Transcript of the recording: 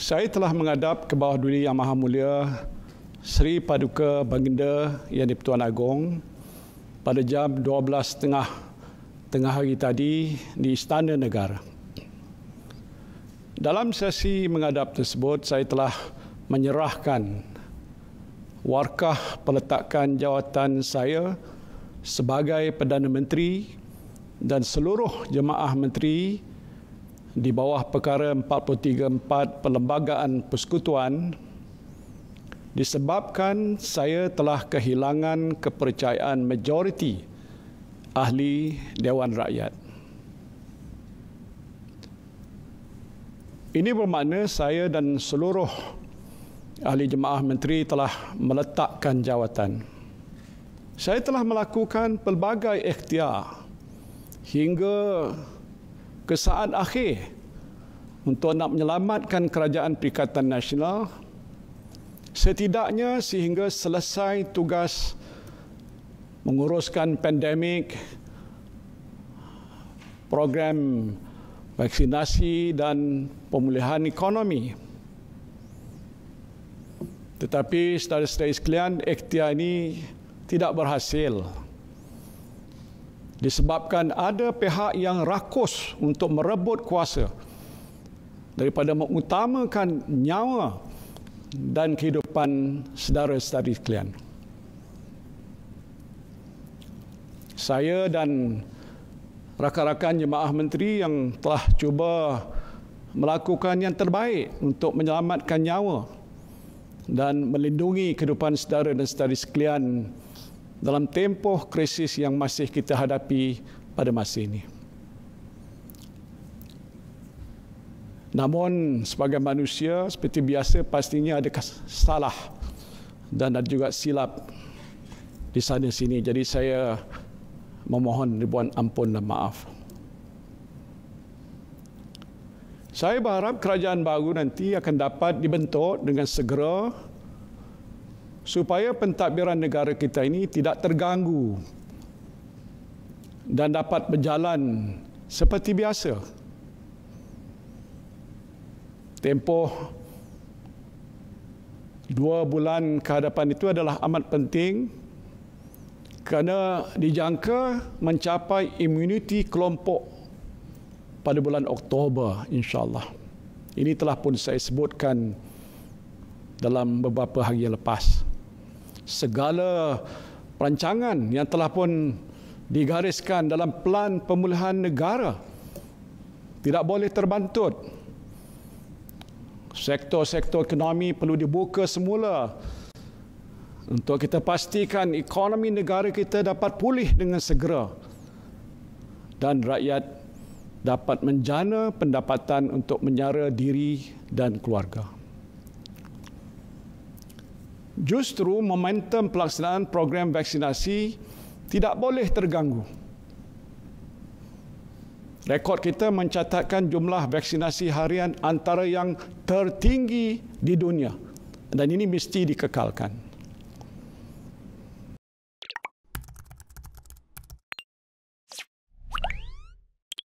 Saya telah menghadap ke bawah duli Yang Maha Mulia Sri Paduka Baginda Yang di-Pertuan Agong pada jam 12.30 tengah hari tadi di Istana Negara. Dalam sesi menghadap tersebut, saya telah menyerahkan warkah peletakan jawatan saya sebagai Perdana Menteri dan seluruh jemaah menteri di bawah perkara 434 Perlembagaan Persekutuan disebabkan saya telah kehilangan kepercayaan majoriti ahli Dewan Rakyat. Ini bermakna saya dan seluruh ahli jemaah menteri telah meletakkan jawatan. Saya telah melakukan pelbagai ikhtiar hingga saat akhir untuk nak menyelamatkan kerajaan Perikatan Nasional setidaknya sehingga selesai tugas menguruskan pandemik, program vaksinasi dan pemulihan ekonomi. Tetapi saudara-saudara sekalian, ikhtiar ini Tidak berhasil disebabkan ada pihak yang rakus untuk merebut kuasa daripada mengutamakan nyawa dan kehidupan saudara-saudari sekalian. Saya dan rakan-rakan jemaah menteri yang telah cuba melakukan yang terbaik untuk menyelamatkan nyawa dan melindungi kehidupan saudara dan saudari sekalian dalam tempoh krisis yang masih kita hadapi pada masa ini. Namun sebagai manusia seperti biasa pastinya ada salah dan ada juga silap di sana sini. Jadi saya memohon ribuan ampun dan maaf. Saya berharap kerajaan baru nanti akan dapat dibentuk dengan segera supaya pentadbiran negara kita ini tidak terganggu dan dapat berjalan seperti biasa. Tempoh dua bulan ke hadapan itu adalah amat penting kerana dijangka mencapai imuniti kelompok pada bulan Oktober insyaAllah. Ini telah pun saya sebutkan dalam beberapa hari lepas. lepas segala perancangan yang telah pun digariskan dalam pelan pemulihan negara tidak boleh terbantut. Sektor-sektor ekonomi perlu dibuka semula untuk kita pastikan ekonomi negara kita dapat pulih dengan segera dan rakyat dapat menjana pendapatan untuk menyara diri dan keluarga justru momentum pelaksanaan program vaksinasi tidak boleh terganggu. Rekod kita mencatatkan jumlah vaksinasi harian antara yang tertinggi di dunia dan ini mesti dikekalkan.